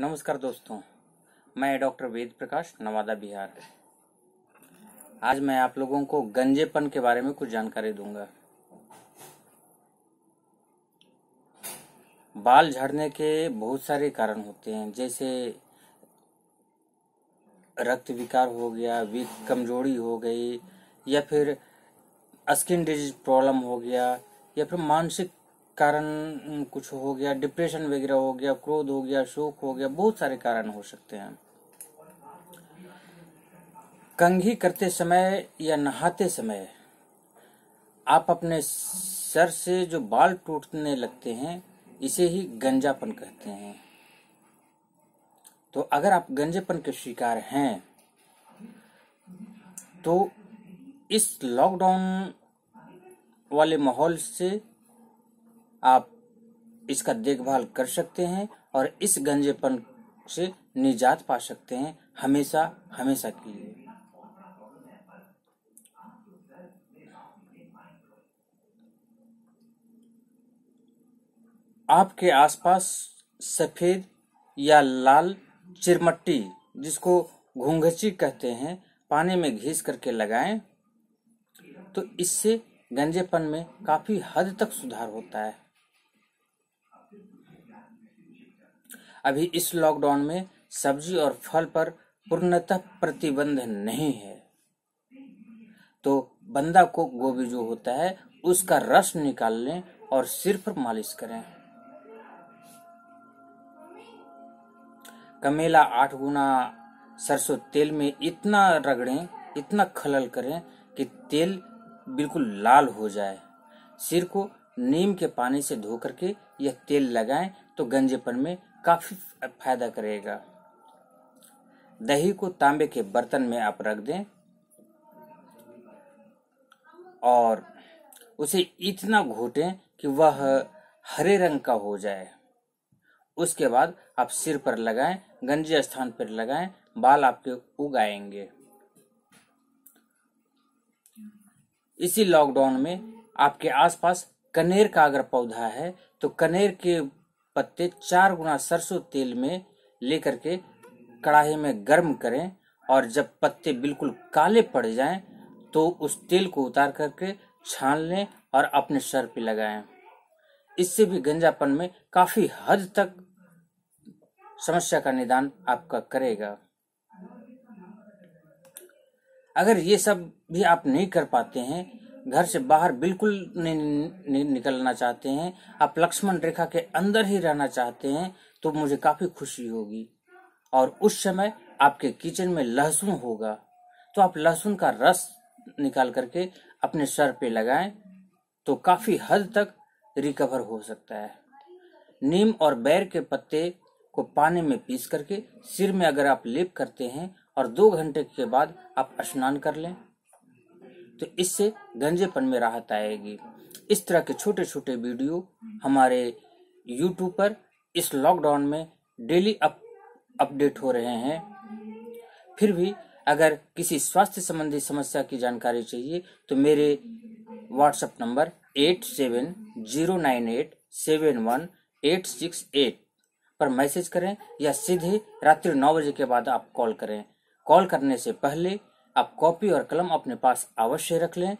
नमस्कार दोस्तों मैं डॉक्टर वेद प्रकाश नवादा बिहार आज मैं आप लोगों को गंजेपन के बारे में कुछ जानकारी दूंगा बाल झड़ने के बहुत सारे कारण होते हैं जैसे रक्त विकार हो गया वीक कमजोरी हो गई या फिर स्किन डिजीज प्रॉब्लम हो गया या फिर मानसिक कारण कुछ हो गया डिप्रेशन वगैरह हो गया क्रोध हो गया शोक हो गया बहुत सारे कारण हो सकते हैं कंघी करते समय या नहाते समय आप अपने सर से जो बाल टूटने लगते हैं इसे ही गंजापन कहते हैं तो अगर आप गंजेपन के शिकार हैं तो इस लॉकडाउन वाले माहौल से आप इसका देखभाल कर सकते हैं और इस गंजेपन से निजात पा सकते हैं हमेशा हमेशा के लिए आपके आसपास सफेद या लाल चिरमट्टी जिसको घूंघची कहते हैं पानी में घिस करके लगाएं तो इससे गंजेपन में काफी हद तक सुधार होता है अभी इस लॉकडाउन में सब्जी और फल पर पूर्णतः प्रतिबंध नहीं है तो बंदा को गोभी जो होता है उसका रस निकाल लें और सिर पर मालिश करें कमेला आठ गुना सरसों तेल में इतना रगड़ें इतना खलल करें कि तेल बिल्कुल लाल हो जाए सिर को नीम के पानी से धोकर के यह तेल लगाएं तो गंजेपन में काफी फायदा करेगा दही को तांबे के बर्तन में आप रख दें और उसे इतना घोटें कि वह हरे रंग का हो जाए उसके बाद आप सिर पर लगाएं गंजे स्थान पर लगाएं बाल आपके उगाएंगे इसी लॉकडाउन में आपके आसपास कनेर का अगर पौधा है तो कनेर के पत्ते चार गुना सरसों तेल में लेकर के कढ़ाई में गर्म करें और जब पत्ते बिल्कुल काले पड़ जाएं तो उस तेल को उतार करके छान लें और अपने सर पे लगाएं इससे भी गंजापन में काफी हद तक समस्या का निदान आपका करेगा अगर ये सब भी आप नहीं कर पाते हैं घर से बाहर बिल्कुल नहीं नि, निकलना चाहते हैं आप लक्ष्मण रेखा के अंदर ही रहना चाहते हैं तो मुझे काफी खुशी होगी और उस समय आपके किचन में लहसुन होगा तो आप लहसुन का रस निकाल करके अपने सर पे लगाएं तो काफी हद तक रिकवर हो सकता है नीम और बैर के पत्ते को पानी में पीस करके सिर में अगर आप लेप करते हैं और दो घंटे के बाद आप स्नान कर लें तो इससे गंजेपन में राहत आएगी इस तरह के छोटे छोटे वीडियो हमारे YouTube पर इस लॉकडाउन में डेली अप अपडेट हो रहे हैं फिर भी अगर किसी स्वास्थ्य संबंधी समस्या की जानकारी चाहिए तो मेरे WhatsApp number eight seven zero nine eight seven one eight six eight पर मैसेज करें या सीधे रात्रि नौ बजे के बाद आप कॉल करें कॉल करने से पहले आप कॉपी और कलम अपने पास अवश्य रख लें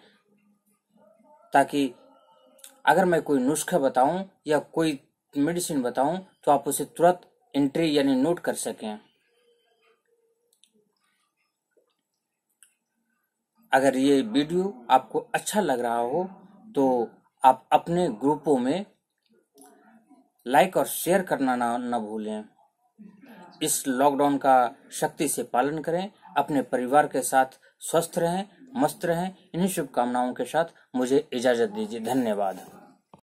ताकि अगर मैं कोई नुस्खा बताऊं या कोई मेडिसिन बताऊं तो आप उसे तुरंत एंट्री यानी नोट कर सकें अगर ये वीडियो आपको अच्छा लग रहा हो तो आप अपने ग्रुपों में लाइक और शेयर करना ना ना भूलें इस लॉकडाउन का शक्ति से पालन करें अपने परिवार के साथ स्वस्थ रहें मस्त रहें इन्हीं शुभकामनाओं के साथ मुझे इजाजत दीजिए धन्यवाद